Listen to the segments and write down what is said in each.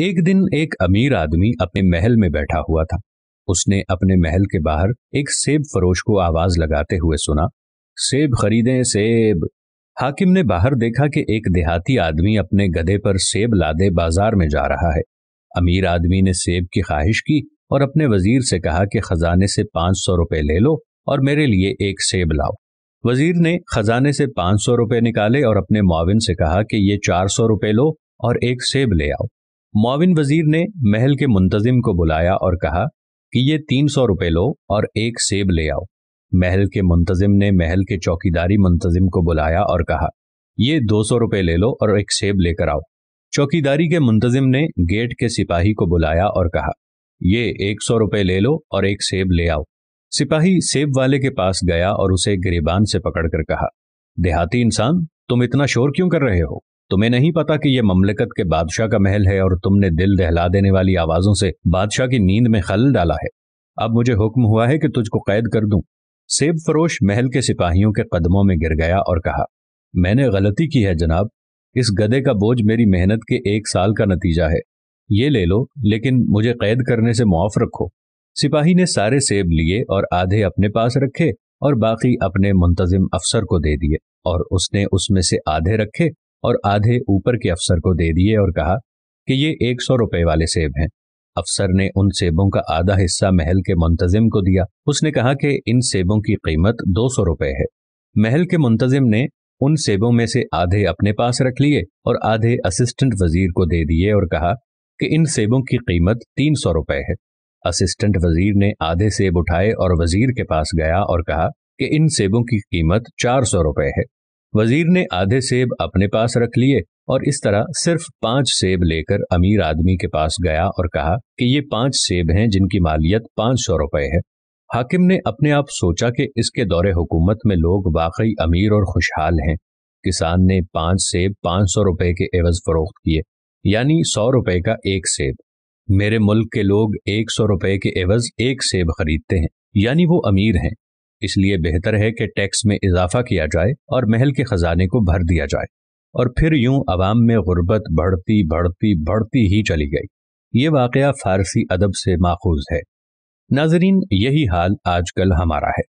एक दिन एक अमीर आदमी अपने महल में बैठा हुआ था उसने अपने महल के बाहर एक सेब फरोश को आवाज लगाते हुए सुना सेब खरीदें सेब हाकिम ने बाहर देखा कि एक देहाती आदमी अपने गधे पर सेब लादे बाजार में जा रहा है अमीर आदमी ने सेब की ख्वाहिश की और अपने वजीर से कहा कि खजाने से पांच सौ रुपये ले लो और मेरे लिए एक सेब लाओ वजीर ने खजाने से पांच सौ रुपये निकाले और अपने माविन से कहा कि ये चार सौ रुपये लो और एक सेब ले आओ मोविन वजीर ने महल के मुंतजिम को बुलाया और कहा कि ये तीन सौ रुपये लो और एक सेब ले आओ महल के मुंतजिम ने महल के चौकीदारी मुंतजिम को बुलाया और कहा ये दो सौ रुपये ले लो और एक सेब लेकर आओ चौकीदारी के मुंतजिम ने गेट के सिपाही को बुलाया और कहा ये एक सौ रुपये ले लो और एक सेब ले आओ सिपाही सेब वाले के पास गया और उसे गिरेबान से पकड़कर कहा देहाती इंसान तुम इतना शोर क्यों कर रहे हो तुम्हें नहीं पता कि यह ममलकत के बादशाह का महल है और तुमने दिल दहला देने वाली आवाजों से बादशाह की नींद में खल डाला है अब मुझे हुक्म हुआ है कि तुझको कैद कर दूं सेब फरोश महल के सिपाहियों के कदमों में गिर गया और कहा मैंने गलती की है जनाब इस गधे का बोझ मेरी मेहनत के एक साल का नतीजा है ये ले लो लेकिन मुझे कैद करने से मुआफ रखो सिपाही ने सारे सेब लिए और आधे अपने पास रखे और बाकी अपने मुंतजिम अफसर को दे दिए और उसने उसमें से आधे रखे और आधे ऊपर के अफसर को दे दिए और कहा कि ये एक सौ रुपए वाले सेब हैं अफसर ने उन सेबों का आधा हिस्सा महल के मुंतजिम को दिया उसने कहा कि इन सेबों की कीमत दो सौ रुपये है महल के मुंतजिम ने उन सेबों में से आधे अपने पास रख लिए और आधे असिस्टेंट वजीर को दे दिए और कहा कि इन सेबों की कीमत तीन सौ रुपये है असिस्टेंट वजीर ने आधे सेब उठाए और वजीर के पास गया और कहा कि इन सेबों की कीमत चार सौ रुपये है वजीर ने आधे सेब अपने पास रख लिए और इस तरह सिर्फ पांच सेब लेकर अमीर आदमी के पास गया और कहा कि ये पांच सेब हैं जिनकी मालियत पांच सौ रुपए है हाकिम ने अपने आप सोचा कि इसके दौरे हुकूमत में लोग वाकई अमीर और खुशहाल हैं किसान ने पांच सेब पांच सौ रुपये के एवज फरोख्त किए यानी सौ रुपये का एक सेब मेरे मुल्क के लोग एक सौ रुपये के एवज एक सेब खरीदते हैं यानी वो अमीर हैं इसलिए बेहतर है कि टैक्स में इजाफा किया जाए और महल के खजाने को भर दिया जाए और फिर यूं आवाम में गुर्बत बढ़ती बढ़ती बढ़ती ही चली गई ये वाक़ फारसी अदब से माखूज है नाजरीन यही हाल आजकल हमारा है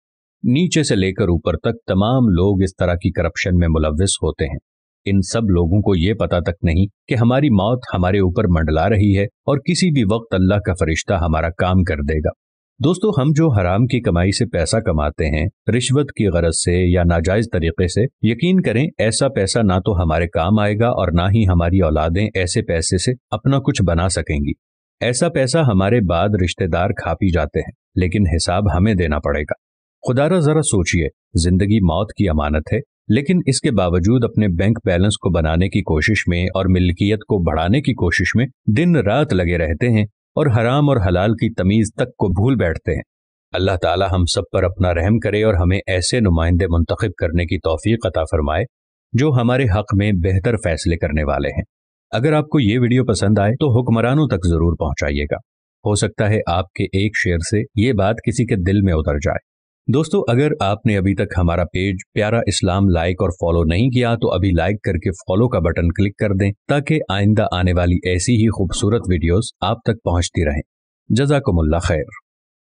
नीचे से लेकर ऊपर तक तमाम लोग इस तरह की करप्शन में मुलविस होते हैं इन सब लोगों को ये पता तक नहीं कि हमारी मौत हमारे ऊपर मंडला रही है और किसी भी वक्त अल्लाह का फरिश्ता हमारा काम कर देगा दोस्तों हम जो हराम की कमाई से पैसा कमाते हैं रिश्वत की गरज से या नाजायज तरीके से यकीन करें ऐसा पैसा ना तो हमारे काम आएगा और ना ही हमारी औलादें ऐसे पैसे से अपना कुछ बना सकेंगी ऐसा पैसा हमारे बाद रिश्तेदार खा पी जाते हैं लेकिन हिसाब हमें देना पड़ेगा खुदारा जरा सोचिए जिंदगी मौत की अमानत है लेकिन इसके बावजूद अपने बैंक बैलेंस को बनाने की कोशिश में और मिल्कियत को बढ़ाने की कोशिश में दिन रात लगे रहते हैं और हराम और हलाल की तमीज तक को भूल बैठते हैं अल्लाह ताला हम सब पर अपना रहम करे और हमें ऐसे नुमाइंदे मुंतखब करने की तोफीक अता फरमाए जो हमारे हक में बेहतर फैसले करने वाले हैं अगर आपको ये वीडियो पसंद आए तो हुक्मरानों तक जरूर पहुंचाइएगा हो सकता है आपके एक शेर से ये बात किसी के दिल में उतर जाए दोस्तों अगर आपने अभी तक हमारा पेज प्यारा इस्लाम लाइक और फॉलो नहीं किया तो अभी लाइक करके फॉलो का बटन क्लिक कर दें ताकि आइंदा आने वाली ऐसी ही खूबसूरत वीडियोस आप तक पहुंचती रहें जजाकुमुल्ला खैर